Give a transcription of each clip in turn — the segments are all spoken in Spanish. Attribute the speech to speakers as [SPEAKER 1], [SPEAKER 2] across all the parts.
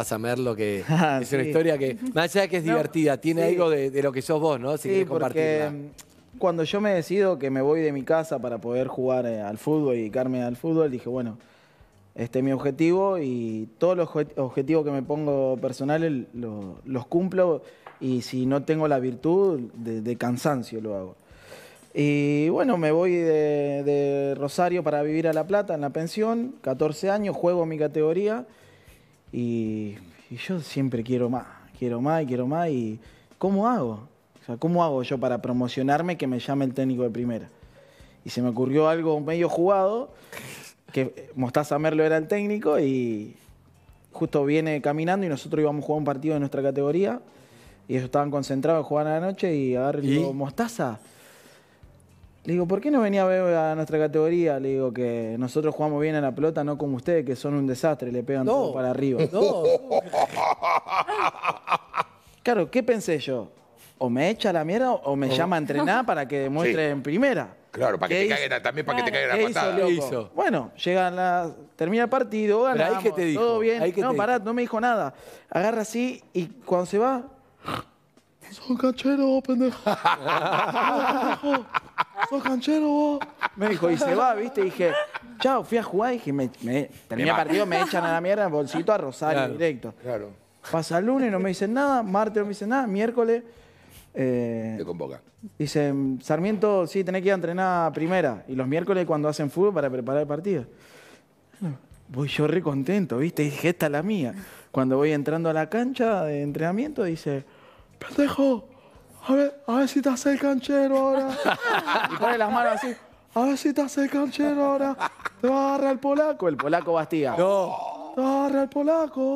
[SPEAKER 1] a ver lo que es una historia que, más allá que es divertida, tiene algo de, lo que sos vos, ¿no? sí, Porque mm, cuando yo me decido que me voy de mi casa para poder jugar eh, al fútbol y dedicarme al fútbol, dije, bueno, este es mi objetivo y todos los objetivos que me pongo personales los cumplo y si no tengo la virtud, de, cansancio lo hago. Y bueno, me voy de, de, Rosario para vivir a La Plata en la pensión, 14 años, juego mi categoría y, yo siempre quiero más, quiero más y quiero más. ¿Y cómo hago? O sea, ¿cómo hago yo para promocionarme que me llame el técnico de primera? Y se me ocurrió algo medio jugado, que eh, Mostaza Merlo era el técnico y justo viene caminando y nosotros íbamos a jugar un partido de nuestra categoría y ellos estaban concentrados, jugaban a la noche y a ver Mostaza, le digo, ¿por qué no venía a ver a nuestra categoría? Le digo que nosotros jugamos bien a la pelota, no como ustedes, que son un desastre, le pegan todo para arriba. claro, ¿qué pensé yo? O me echa la mierda o me llama a entrenar para que demuestre en primera. Claro, para que te caiga, también para que te caiga la patada. Bueno, llega la, termina el partido, ganamos, todo bien. no, pará, no me dijo nada. Agarra así y cuando se va, son cachero, pendejo. Fue Me dijo, y se va, ¿viste? dije, chao, fui a jugar. Y dije, el partido, me echan a la mierda, bolsito a Rosario directo. Claro. Pasa el lunes, no me dicen nada. Martes no me dicen nada. Miércoles. Eh, Te convoca, Dice, Sarmiento, sí, tenés que ir a entrenar primera. Y los miércoles cuando hacen fútbol para preparar el partido. Voy yo re contento, ¿viste? Y dije, esta es la mía. Cuando voy entrando a la cancha de entrenamiento, dice, pendejo, a ver, a ver si te hace el canchero ahora. Y pone las manos así. A ver si te hace el canchero ahora. Te va el polaco. El polaco Bastía. No. Te va el polaco.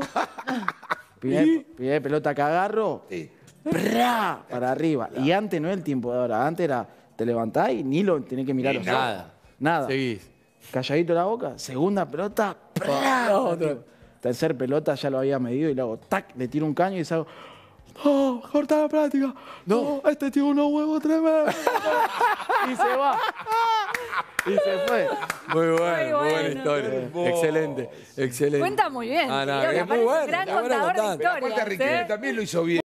[SPEAKER 1] Pide, pelota que agarro. Sí. Para arriba. Y antes no era el tiempo de ahora. Antes era, te levantás y ni lo tenés que mirar. nada. Nada. Seguís. Calladito la boca. Segunda pelota. Tercer pelota ya lo había medido y luego, tac, le tiro un caño y salgo no, corta la práctica. No, este tiene unos huevos tremendos. y se va. Y se fue. Muy, bueno, muy buena historia. Excelente, excelente. Cuenta muy bien. Ah, es muy bueno. Gran contador, de historias. ¿eh? También lo hizo bien.